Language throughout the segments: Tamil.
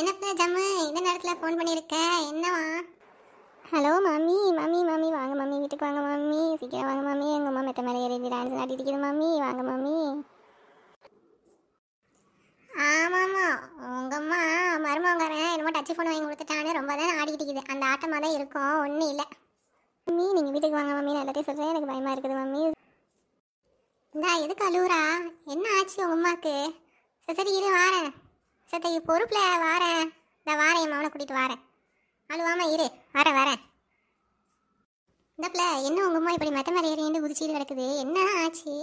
என்னப்பா ஜம்மு இந்த நேரத்தில் ஃபோன் பண்ணியிருக்க என்னவா ஹலோ மாமி மாமி மாமி வாங்க மாமி வீட்டுக்கு வாங்க மாமி சீக்கிரம் வாங்க மாமி எங்கள் அம்மா மெத்த மேலே ஏறி டான்ஸ் ஆட்டிட்டு மாமி வாங்க மாமி ஆமாம்மா உங்கள் அம்மா மருமகாரன் என்னமோ டச்சு ஃபோன் வாங்கி கொடுத்துட்டானே ரொம்ப தான் ஆடிக்கிட்டு அந்த ஆட்டமாக தான் இருக்கும் ஒன்றும் இல்லை மம்மி நீங்கள் வீட்டுக்கு வாங்க மாமி நான் எல்லாத்தையும் சொல்கிறேன் எனக்கு பயமாக இருக்குது மம்மி இந்தா எதுக்கு அழுவுறா என்ன ஆச்சு உங்கள் அம்மாவுக்கு சரி இரு வாரேன் சத்தைக்கு பொறுப்பில் வாரேன் இந்த வாரேன் என் மவனை கூட்டிகிட்டு வாரேன் அழுவாமல் இரு வர வரேன் பிள்ளை என்ன உங்கம்மா இப்படி மெத்த மாதிரி ஏறி குதிச்சிட்டு கிடக்குது என்ன ஆச்சு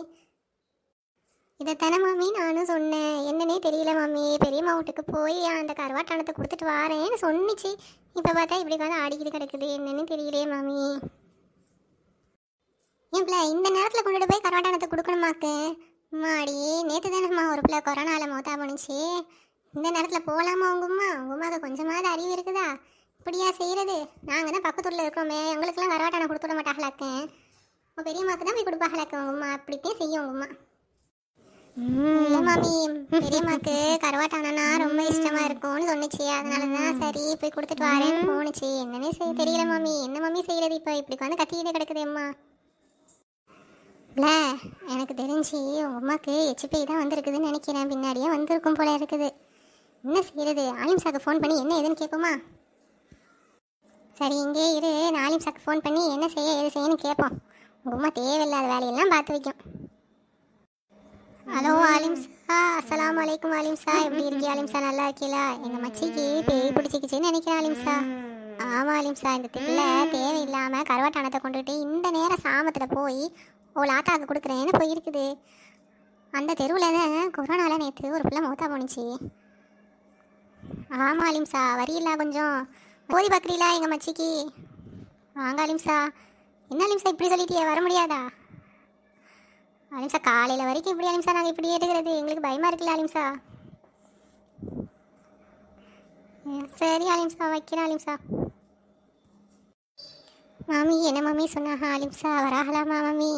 தானே மாமி நானும் சொன்னேன் என்னன்னே தெரியல மாமி பெரிய மாவட்டுக்கு போய் அந்த கருவாட்டானத்தை கொடுத்துட்டு வாரேன்னு சொன்னிச்சு இப்போ பார்த்தா இப்படி வந்து ஆடிக்கிட்டு கிடக்குது என்னன்னு தெரியலையே மாமி என் பிள்ளை இந்த நேரத்தில் கொண்டுட்டு போய் கருவாட்டானத்தை கொடுக்கணுமாக்கு மாடி நேற்று தானேம்மா ஒரு பிள்ளை கொரோனாவில் மௌத்தா போணுச்சு இந்த நேரத்தில் போகலாமா உங்கள் உங்கம்மா உங்கள் அது கொஞ்சமாவது அறிவு இருக்குதா இப்படியா செய்கிறது நாங்கள் தான் பக்கத்தூரில் இருக்கோமே எங்களுக்கெல்லாம் கரவாட்டான கொடுத்துட மாட்டாங்களாக்கேன் உங்கள் பெரியம்மாக்கு தான் போய் கொடுப்பாங்களாக்க உங்கம்மா அப்படித்தான் செய்யும் உங்கம்மா உமா இல்லை மாமி பெரியம்மாக்கு கரவாட்டானா ரொம்ப இஷ்டமாக இருக்கும்னு சொன்னிச்சு அதனால தான் சரி போய் கொடுத்துட்டு வரேன்னு போனிச்சு என்னன்னே செய்ய தெரியல மாமி என்ன மாமி செய்கிறது இப்போ இப்படி வந்து கத்திக்கிட்டே கிடக்குது அம்மா இல்லை எனக்கு தெரிஞ்சு உங்கள் அம்மாவுக்கு எச்பி தான் வந்திருக்குதுன்னு நினைக்கிறேன் பின்னாடியே வந்திருக்கும் போல இருக்குது என்ன செய்யறது ஆலிம் சாக்கு ஃபோன் பண்ணி என்ன ஏதுன்னு கேட்போமா சரி இங்கே இரு நான் ஆலிம் சாக்கு ஃபோன் பண்ணி என்ன செய்ய எது செய்யணும்னு கேட்போம் ரொம்ப தேவையில்லாத வேலையெல்லாம் பார்த்து வைக்கும் ஹலோ ஆலிம் சா அஸ்லாம் வலைக்கும் ஆலிம் சா எப்படி இருக்கீ ஆலிம் சா நல்லா இருக்கீங்களா எங்கள் மச்சிக்கு பேய் பிடிச்சிக்கிச்சின்னு நினைக்கிறேன் ஆலிம் சா ஆமாம் ஆலிம் சா இந்த தில்லை தேவையில்லாமல் கருவாட்டானத்தை கொண்டுகிட்டு இந்த நேரம் சாமத்தில் போய் ஓ லாத்தாக்கு கொடுக்குறேன்னு போயிருக்குது அந்த தெருவில் கொரோனாவில் நேற்று ஒரு பிள்ளை மூத்தா போணுச்சு ஆமாம் அலிம்சா வரியலா கொஞ்சம் போதி பார்க்குறீங்களா எங்கள் மச்சிக்கு வாங்க அலிம்சா என்ன அலிம்சா இப்படி சொல்லிட்டியே வர முடியாதா அலிம்சா காலையில் வரைக்கும் இப்படி அலிம்சா நாங்கள் இப்படி இருக்கிறது எங்களுக்கு பயமாக இருக்குல்ல அலிம்சா சரி அலிம்சா வைக்கிறேன் அலிம்சா மாமி என்ன மாமி சொன்னாங்க அலிம்சா வராகலாமா மாமி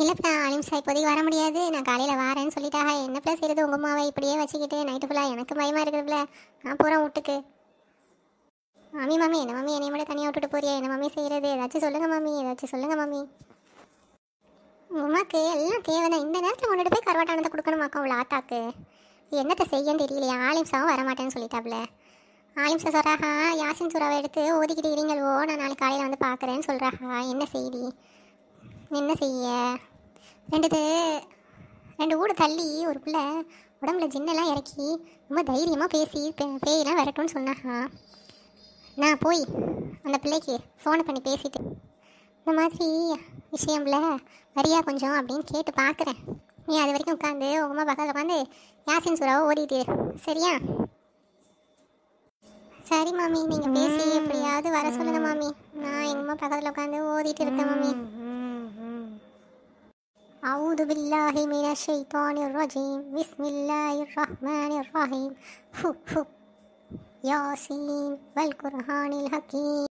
இல்லை இப்போ சார் இப்போதைக்கு வர முடியாது நான் காலையில் வரேன்னு சொல்லிட்டாக என்ன பிள்ளை செய்கிறது உங்கள் அம்மாவை இப்படியே வச்சுக்கிட்டு நைட்டு ஃபுல்லாக எனக்கு பயமாக இருக்குது பிள்ளை நான் போகிறேன் வீட்டுக்கு மாமி மாமி என்ன மாமி என்னை மட்டும் தனியாக விட்டுட்டு போறியா என்ன மாமி செய்கிறது ஏதாச்சும் சொல்லுங்கள் மாமி ஏதாச்சும் சொல்லுங்கள் மாமி உமாக்கு எல்லாம் தேவைதான் இந்த நேரத்தில் கொண்டுட்டு போய் கொடுக்கணும் கொடுக்கணுமாக்கா உள்ள ஆட்டாக்கு என்னத்தை செய்யன்னு தெரியலையா ஆலிம் சாவும் வரமாட்டேன்னு சொல்லிட்டாப்ல ஆலிம் சார் சொல்கிறாஹா யாசின் சுறாவை எடுத்து ஓதிக்கிட்டு இருங்கள்வோ நான் நாளைக்கு காலையில் வந்து பார்க்குறேன்னு சொல்கிறாஹா என்ன செய்தி என்ன செய்ய ரெண்டு ரெண்டு ஊடு தள்ளி ஒரு பிள்ளை உடம்புல ஜின்னெல்லாம் இறக்கி ரொம்ப தைரியமாக பேசி பேயெல்லாம் வரட்டும்னு சொன்னாங்க நான் போய் அந்த பிள்ளைக்கு ஃபோனை பண்ணி பேசிட்டு இந்த மாதிரி விஷயம்ல வரியா கொஞ்சம் அப்படின்னு கேட்டு பார்க்குறேன் நீ அது வரைக்கும் உட்காந்து உங்கம்மா பக்கத்தில் உட்காந்து யாசின் சுறாவை ஓடிட்டு சரியா சரி மாமி நீங்கள் பேசி எப்படியாவது வர சொல்லுங்கள் மாமி நான் எங்கம்மா பக்கத்தில் உட்காந்து ஓடிட்டு இருக்கேன் மாமி أعوذ بالله من الشيطان الرجيم بسم الله الرحمن الرحيم فو فو ياسين والقرآن الحكيم